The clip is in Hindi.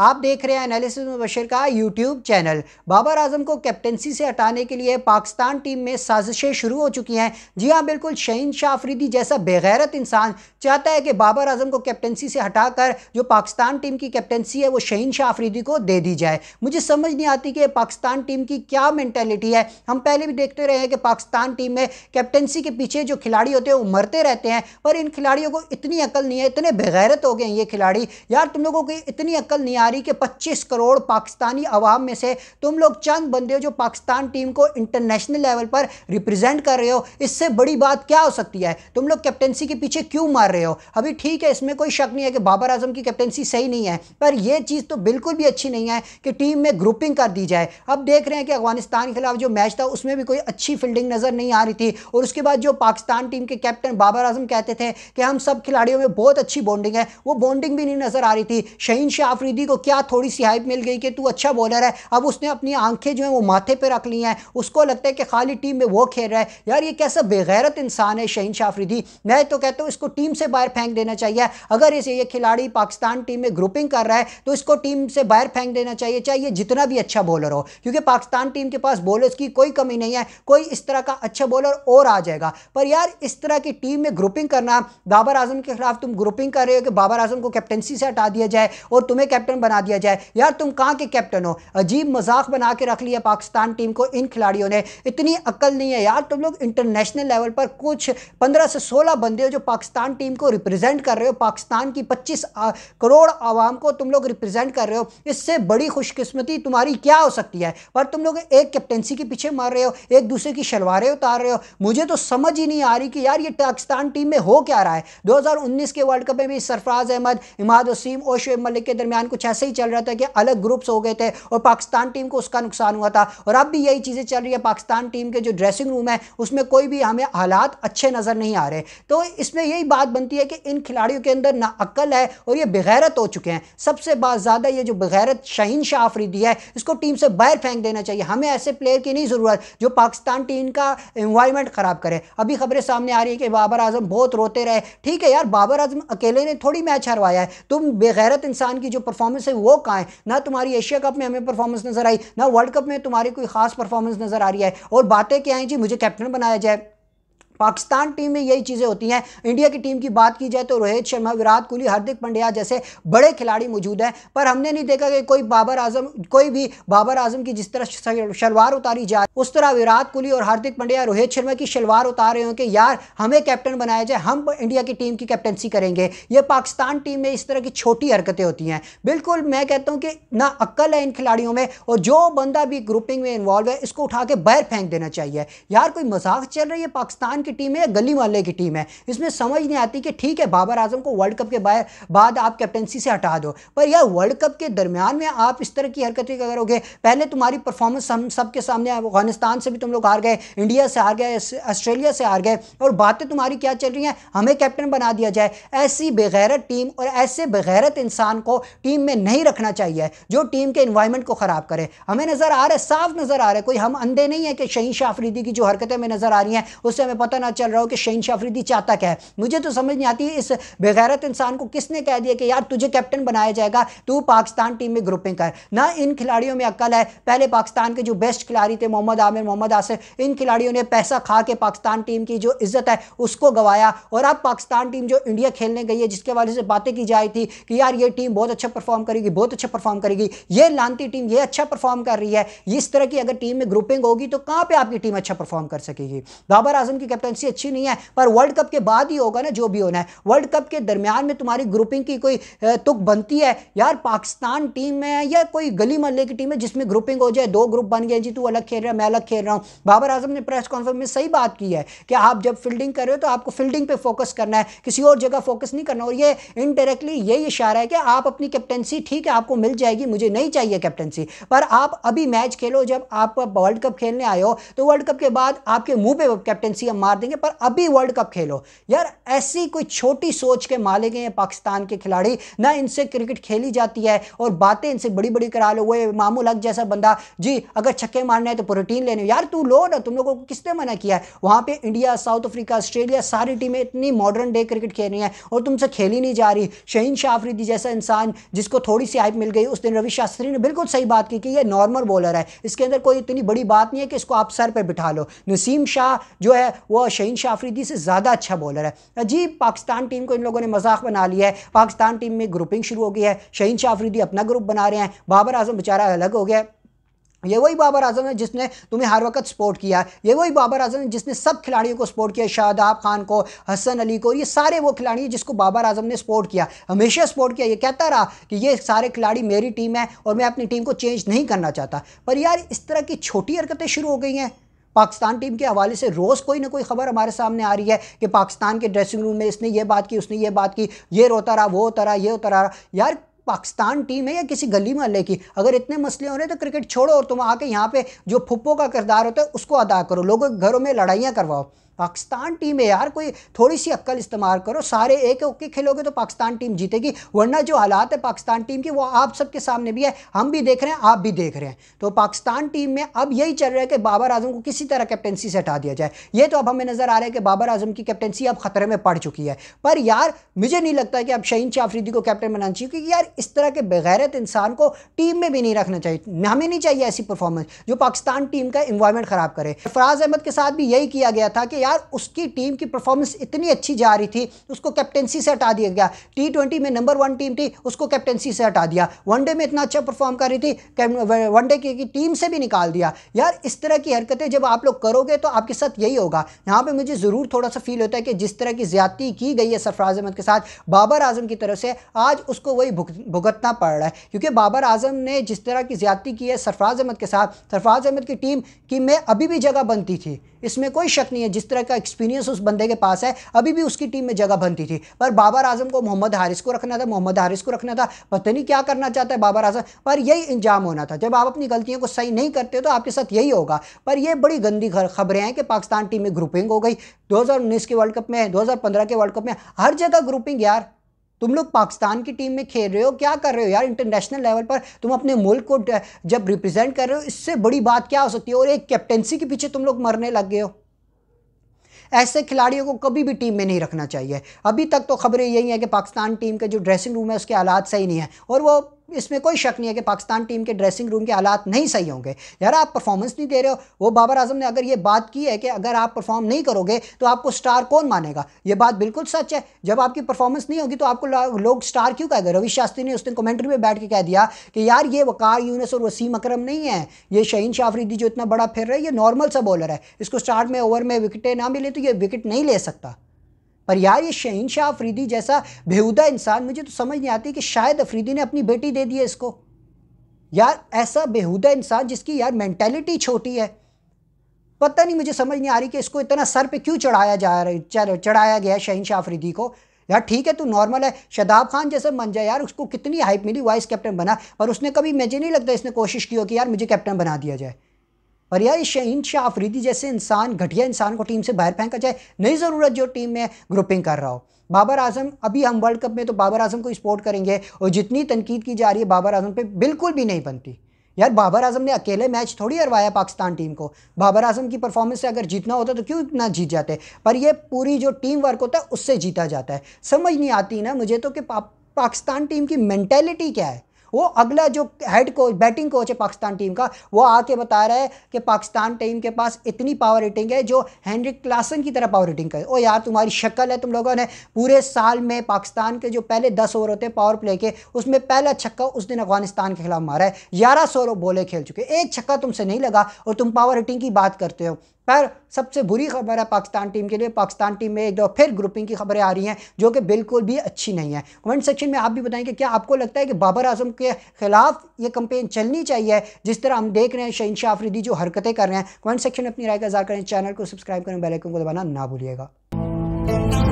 आप देख रहे हैं एनालिसिस में का यूट्यूब चैनल बाबर आजम को कैप्टनसी से हटाने के लिए पाकिस्तान टीम में साजिशें शुरू हो चुकी हैं जी हाँ बिल्कुल शहीन शाह आफरीदी जैसा बेगैरत इंसान चाहता है कि बाबर आजम को कैप्टनसी से हटाकर जो पाकिस्तान टीम की कैप्टनसी है वो शहीन शाह आफरीदी को दे दी जाए मुझे समझ नहीं आती कि पाकिस्तान टीम की क्या मैंटेलिटी है हम पहले भी देखते रहे हैं कि पाकिस्तान टीम में कैप्टनसी के पीछे जो खिलाड़ी होते हैं वो मरते रहते हैं पर इन खिलाड़ियों को इतनी अकल नहीं है इतने बेगैरत हो गए ये खिलाड़ी यार तुम लोगों को इतनी अकल नहीं आ मीनारी के 25 करोड़ पाकिस्तानी अवाम में से तुम लोग चंद बंदे हो जो पाकिस्तान टीम को इंटरनेशनल लेवल पर रिप्रेजेंट कर रहे हो इससे बड़ी बात क्या हो सकती है तुम लोग कैप्टनसी के पीछे क्यों मार रहे हो अभी ठीक है इसमें कोई शक नहीं है कि बाबर आजम की कैप्टनसी सही नहीं है पर यह चीज़ तो बिल्कुल भी अच्छी नहीं है कि टीम में ग्रुपिंग कर दी जाए अब देख रहे हैं कि अफगानिस्तान के खिलाफ जो मैच था उसमें भी कोई अच्छी फील्डिंग नज़र नहीं आ रही थी और उसके बाद जो पाकिस्तान टीम के कैप्टन बाबर आजम कहते थे कि हम सब खिलाड़ियों में बहुत अच्छी बॉन्डिंग है वो बॉन्डिंग भी नहीं नज़र आ रही थी शहीन शाह आफरीदी को को क्या थोड़ी सी हाइप मिल गई कि तू अच्छा बॉलर है अब उसने अपनी आंखें जो हैं वो माथे पर रख ली हैं उसको लगता है कि खाली टीम में वो खेल रहा है यार ये कैसा बेगैरत इंसान है शहीन शाफरीदी मैं तो कहता हूँ इसको टीम से बाहर फेंक देना चाहिए अगर इसे ये खिलाड़ी पाकिस्तान टीम में ग्रुपिंग कर रहा है तो इसको टीम से बाहर फेंक देना चाहिए ये जितना भी अच्छा बॉलर हो क्योंकि पाकिस्तान टीम के पास बॉलर्स की कोई कमी नहीं है कोई इस तरह का अच्छा बॉलर और आ जाएगा पर यार इस तरह की टीम में ग्रुपिंग करना बाबर आजम के खिलाफ तुम ग्रुपिंग कर रहे हो कि बाबर आजम को कैप्टनसी से हटा दिया जाए और तुम्हें कैप्टन बना दिया जाए यार तुम कहाँ के कैप्टन हो अजीब मजाक बना के रख लिया पाकिस्तान टीम को इन खिलाड़ियों ने इतनी अक्ल नहीं है यार तुम लोग इंटरनेशनल लेवल पर कुछ पंद्रह से सोलह बंदे हो जो पाकिस्तान टीम को रिप्रेजेंट कर रहे हो पाकिस्तान की पच्चीस करोड़ आवाम को तुम लोग रिप्रेजेंट कर रहे हो इससे बड़ी खुशकस्मती तुम्हारी क्या हो सकती है पर तुम लोग एक कैप्टनसी के पीछे मार रहे हो एक दूसरे की शलवारें उतार रहे हो मुझे तो समझ ही नहीं आ रही कि यार ये पाकिस्तान टीम में हो क्या रहा है 2019 के वर्ल्ड कप में भी सरफराज अहमद इमाद वसीम ओशो मलिक के दरमियान कुछ ऐसे ही चल रहा था कि अलग ग्रुप्स हो गए थे और पाकिस्तान टीम को उसका नुकसान हुआ था और अब भी यही चीज़ें चल रही है पाकिस्तान टीम के जो ड्रेसिंग रूम है उसमें कोई भी हमें हालात अच्छे नज़र नहीं आ रहे तो इसमें यही बात बनती है कि इन खिलाड़ियों के अंदर ना अक्ल है और ये बगैरत हो चुके हैं सबसे ज़्यादा ये जो बगैरत शहीन शाह आफरीदी है इसको टीम से बाहर फेंक देना चाहिए हमें ऐसे प्लेयर की नहीं ज़रूरत जो पाकिस्तान टीम का इन्वायरमेंट ख़राब करे अभी खबरें सामने आ रही है कि बाबर आजम बहुत रोते रहे ठीक है यार बाबर आजम अकेले ने थोड़ी मैच हरवाया है तुम बेगैरत इंसान की जो परफॉर्मेंस परफॉर्मेंस है वो कहाँ है ना तुम्हारी एशिया कप में हमें परफॉर्मेंस नज़र आई ना वर्ल्ड कप में तुम्हारी कोई खास परफॉर्मेंस नज़र आ रही है और बातें क्या हैं जी मुझे कैप्टन बनाया जाए पाकिस्तान टीम में यही चीज़ें होती हैं इंडिया की टीम की बात की जाए तो रोहित शर्मा विराट कोहली हार्दिक पंड्या जैसे बड़े खिलाड़ी मौजूद हैं पर हमने नहीं देखा कि कोई बाबर आजम कोई भी बाबर आजम की जिस तरह शलवार उतारी जाए उस तरह विराट कोहली और हार्दिक पंड्या रोहित शर्मा की शलवार उतार रहे हो कि यार हमें कैप्टन बनाया जाए हम इंडिया की टीम की कैप्टनसी करेंगे ये पाकिस्तान टीम में इस तरह की छोटी हरकतें होती हैं बिल्कुल मैं कहता हूँ कि ना अक्ल है इन खिलाड़ियों में और जो बंदा भी ग्रुपिंग में इन्वॉल्व है इसको उठा के बैर फेंक देना चाहिए यार कोई मजाक चल रही है पाकिस्तान की टीम है या गली मोहल्ले की टीम है इसमें समझ नहीं आती कि ठीक है बाबर आजम को वर्ल्ड कप के बाद आप कैप्टनसी से हटा दो पर यार वर्ल्ड कप के दरमियान में आप इस तरह की हरकतें करोगे पहले तुम्हारी परफॉर्मेंस हम सबके सामने अफगानिस्तान से भी तुम लोग हार गए इंडिया से हार गए ऑस्ट्रेलिया से हार गए और बातें तुम्हारी क्या चल रही हैं हमें कैप्टन बना दिया जाए ऐसी बेगैरत टीम और ऐसे बेगैरत इंसान को टीम में नहीं रखना चाहिए जो टीम के इन्वायरमेंट को ख़राब करे हमें नज़र आ रहा है साफ नज़र आ रहा है कोई हम अंधे नहीं है कि शहीन शाह आफरीदी की जो हरकतें हमें नज़र आ रही हैं उससे हमें पता पता ना चल रहा हो कि शहीन शाफरीदी चाहता क्या है मुझे तो समझ नहीं आती इस बेगैरत इंसान को किसने कह दिया कि यार तुझे कैप्टन बनाया जाएगा तू पाकिस्तान टीम में ग्रुपिंग कर ना इन खिलाड़ियों में अक्ल है पहले पाकिस्तान के जो बेस्ट खिलाड़ी थे मोहम्मद आमिर मोहम्मद आसिफ इन खिलाड़ियों ने पैसा खा के पाकिस्तान टीम की जो इज्जत है उसको गवाया और अब पाकिस्तान टीम जो इंडिया खेलने गई है जिसके वाले से बातें की जाए थी कि यार ये टीम बहुत अच्छा परफॉर्म करेगी बहुत अच्छा परफॉर्म करेगी ये लानती टीम ये अच्छा परफॉर्म कर रही है इस तरह की अगर टीम में ग्रुपिंग होगी तो कहां पर आपकी टीम अच्छा परफॉर्म कर सकेगी बाबर आजम की कैप्टन कैप्टनसी अच्छी नहीं है पर वर्ल्ड कप के बाद ही होगा ना जो भी होना है वर्ल्ड कप के दरमियान में तुम्हारी ग्रुपिंग की कोई तुक बनती है यार पाकिस्तान टीम में है या कोई गली मोहल्ले की टीम है जिसमें ग्रुपिंग हो जाए दो ग्रुप बन गए जी तू अलग खेल रहा है मैं अलग खेल रहा हूँ बाबर आजम ने प्रेस कॉन्फ्रेंस में सही बात की है कि आप जब फील्डिंग कर रहे हो तो आपको फील्डिंग पर फोकस करना है किसी और जगह फोकस नहीं करना और ये इनडायरेक्टली यही इशारा है कि आप अपनी कैप्टनसी ठीक है आपको मिल जाएगी मुझे नहीं चाहिए कैप्टनसी पर आप अभी मैच खेलो जब आप वर्ल्ड कप खेलने आए हो तो वर्ल्ड कप के बाद आपके मुंह पे कैप्टनसी हम मार मार देंगे पर अभी वर्ल्ड कप खेलो यार ऐसी कोई छोटी सोच के मालिक हैं पाकिस्तान के खिलाड़ी ना इनसे क्रिकेट खेली जाती है और बातें इनसे बड़ी बड़ी करा लो वो मामूल हक जैसा बंदा जी अगर छक्के मारने हैं तो प्रोटीन लेने यार तू लो ना तुम लोगों को किसने मना किया है वहाँ पर इंडिया साउथ अफ्रीका ऑस्ट्रेलिया सारी टीमें इतनी मॉडर्न डे क्रिकेट खेल रही हैं और तुमसे खेली नहीं जा रही शहीन शाह आफरीदी जैसा इंसान जिसको थोड़ी सी हाइप मिल गई उस दिन रवि शास्त्री ने बिल्कुल सही बात की कि ये नॉर्मल बॉलर है इसके अंदर कोई इतनी बड़ी बात नहीं है कि इसको आप सर पर बिठा लो नसीम शाह जो है वो और शहीन शाह आफरीदी से ज़्यादा अच्छा बॉलर है अजीब पाकिस्तान टीम को इन लोगों ने मजाक बना लिया है पाकिस्तान टीम में ग्रुपिंग शुरू हो गई है शहीन शाह आफरीदी अपना ग्रुप बना रहे हैं बाबर आजम बेचारा अलग हो गया ये वही बाबर आजम है जिसने तुम्हें हर वक्त सपोर्ट किया ये वही बाबर आजम है जिसने सब खिलाड़ियों को सपोर्ट किया शादाब खान को हसन अली को ये सारे वो खिलाड़ी हैं जिसको बाबर आजम ने सपोर्ट किया हमेशा सपोर्ट किया ये कहता रहा कि ये सारे खिलाड़ी मेरी टीम है और मैं अपनी टीम को चेंज नहीं करना चाहता पर यार इस तरह की छोटी हरकतें शुरू हो गई हैं पाकिस्तान टीम के हवाले से रोज़ कोई ना कोई खबर हमारे सामने आ रही है कि पाकिस्तान के ड्रेसिंग रूम में इसने ये बात की उसने ये बात की ये रोता रहा वो होता रहा ये होता रहा यार पाकिस्तान टीम है या किसी गली मोहल्ले की अगर इतने मसले हो रहे हैं तो क्रिकेट छोड़ो और तुम आके यहाँ पे जो फुप्पो का किरदार होता है उसको अदा करो लोगों के घरों में लड़ाइयाँ करवाओ पाकिस्तान टीम है यार कोई थोड़ी सी अक्ल इस्तेमाल करो सारे एक ओके खेलोगे तो पाकिस्तान टीम जीतेगी वरना जो हालात है पाकिस्तान टीम की वो आप सबके सामने भी है हम भी देख रहे हैं आप भी देख रहे हैं तो पाकिस्तान टीम में अब यही चल रहा है कि बाबर आजम को किसी तरह कैप्टनसी से हटा दिया जाए ये तो अब हमें नज़र आ रहा है कि बाबर आजम की कैप्टनसी अब ख़तरे में पड़ चुकी है पर यार मुझे नहीं लगता कि अब शहीन शाहफरीदी को कैप्टन बनाना चाहिए क्योंकि यार इस तरह के बगैरत इंसान को टीम में भी नहीं रखना चाहिए हमें नहीं चाहिए ऐसी परफॉर्मेंस जो पाकिस्तान टीम का इन्वायरमेंट ख़राब करे फराज अहमद के साथ भी यही किया गया था कि यार उसकी टीम की परफॉर्मेंस इतनी अच्छी जा रही थी उसको कैप्टेंसी से हटा दिया गया टी ट्वेंटी में नंबर वन टीम थी उसको कैप्टेंसी से हटा दिया वनडे में इतना अच्छा परफॉर्म कर रही थी वनडे की टीम से भी निकाल दिया यार इस तरह की हरकतें जब आप लोग करोगे तो आपके साथ यही होगा यहाँ पर मुझे ज़रूर थोड़ा सा फील होता है कि जिस तरह की ज़्यादती की गई है सरफराज अहमद के साथ बाबर आजम की तरफ से आज उसको वही भुगतना पड़ रहा है क्योंकि बाबर आजम ने जिस तरह की ज़्यादती की है सरफराज अहमद के साथ सरफराज अहमद की टीम की में अभी भी जगह बनती थी इसमें कोई शक नहीं है जिस तरह तरह का एक्सपीरियंस उस बंदे के पास है अभी भी उसकी टीम में जगह बनती थी पर बाबर आजम को मोहम्मद हारिस को रखना था मोहम्मद हारिस को रखना था पता नहीं क्या करना चाहता है बाबर आजम पर यही इंजाम होना था जब आप अपनी गलतियों को सही नहीं करते तो आपके साथ यही होगा पर यह बड़ी गंदी खबरें हैं कि पाकिस्तान टीम में ग्रुपिंग हो गई दो के वर्ल्ड कप में 2015 के वर्ल्ड कप में हर जगह ग्रुपिंग यार तुम लोग पाकिस्तान की टीम में खेल रहे हो क्या कर रहे हो यार इंटरनेशनल लेवल पर तुम अपने मुल्क को जब रिप्रेजेंट कर रहे हो इससे बड़ी बात क्या हो सकती है और एक कैप्टेंसी के पीछे तुम लोग मरने लग गए हो ऐसे खिलाड़ियों को कभी भी टीम में नहीं रखना चाहिए अभी तक तो खबरें यही हैं कि पाकिस्तान टीम का जो ड्रेसिंग रूम है उसके हालात सही नहीं है और वो इसमें कोई शक नहीं है कि पाकिस्तान टीम के ड्रेसिंग रूम के हालात नहीं सही होंगे यार आप परफॉर्मेंस नहीं दे रहे हो वो बाबर आजम ने अगर ये बात की है कि अगर आप परफॉर्म नहीं करोगे तो आपको स्टार कौन मानेगा ये बात बिल्कुल सच है जब आपकी परफॉर्मेंस नहीं होगी तो आपको लोग स्टार क्यों कहेंगे रवि शास्त्री ने उस दिन कमेंट्री में बैठ के कह दिया कि यार ये वकार यूनस और वसीम अक्रम नहीं है ये शहीन शाफरीदी जो इतना बड़ा फिर रहा है ये नॉर्मल सा बॉलर है इसको स्टार्ट में ओवर में विकेटें ना मिले तो ये विकेट नहीं ले सकता पर यार ये शाह अफरीदी जैसा बेहुदा इंसान मुझे तो समझ नहीं आती कि शायद अफरीदी ने अपनी बेटी दे दी है इसको यार ऐसा बेहुदा इंसान जिसकी यार मैंटेलिटी छोटी है पता नहीं मुझे समझ नहीं आ रही कि इसको इतना सर पे क्यों चढ़ाया जा रहा चढ़ाया गया है शाह अफरीदी को यार ठीक है तू नॉर्मल है शदाब खान जैसा मन जाए यार उसको कितनी हाइप मिली वाइस कैप्टन बना पर उसने कभी मुझे नहीं लगता इसने कोशिश की हो कि यार मुझे कैप्टन बना दिया जाए और यार शाह आफरीदी जैसे इंसान घटिया इंसान को टीम से बाहर फेंका जाए नहीं ज़रूरत जो टीम में ग्रुपिंग कर रहा हो बाबर आजम अभी हम वर्ल्ड कप में तो बाबर आजम को सपोर्ट करेंगे और जितनी तनकीद की जा रही है बाबर आजम पर बिल्कुल भी नहीं बनती यार बाबर आजम ने अकेले मैच थोड़ी हरवाया पाकिस्तान टीम को बाबर आजम की परफॉर्मेंस से अगर जीतना होता तो क्यों इतना जीत जाते पर यह पूरी जो टीम वर्क होता है उससे जीता जाता है समझ नहीं आती ना मुझे तो कि पा, पाकिस्तान टीम की मैंटेलिटी क्या है वो अगला जो हेड कोच बैटिंग कोच है पाकिस्तान टीम का वो आके बता रहा है कि पाकिस्तान टीम के पास इतनी पावर रेटिंग है जो हैंनरी क्लासन की तरह पावर रेटिंग का ओ यार तुम्हारी शक्ल है तुम लोगों ने पूरे साल में पाकिस्तान के जो पहले दस ओवर होते हैं पावर प्ले के उसमें पहला छक्का उस दिन अफगानिस्तान के खिलाफ मारा है ग्यारह सौ बोले खेल चुके एक छक्का तुमसे नहीं लगा और तुम पावर रेटिंग की बात करते हो पर सबसे बुरी खबर है पाकिस्तान टीम के लिए पाकिस्तान टीम में एक दो फिर ग्रुपिंग की खबरें आ रही हैं जो कि बिल्कुल भी अच्छी नहीं है कमेंट सेक्शन में आप भी बताएं कि क्या आपको लगता है कि बाबर आजम के खिलाफ ये कंपेन चलनी चाहिए जिस तरह हम देख रहे हैं शहीन शाह आफरीदी जो हरकतें कर रहे हैं कमेंट सेक्शन में अपनी राय का इजार करें चैनल को सब्सक्राइब करें बेलाइकन को दबाना ना भूलिएगा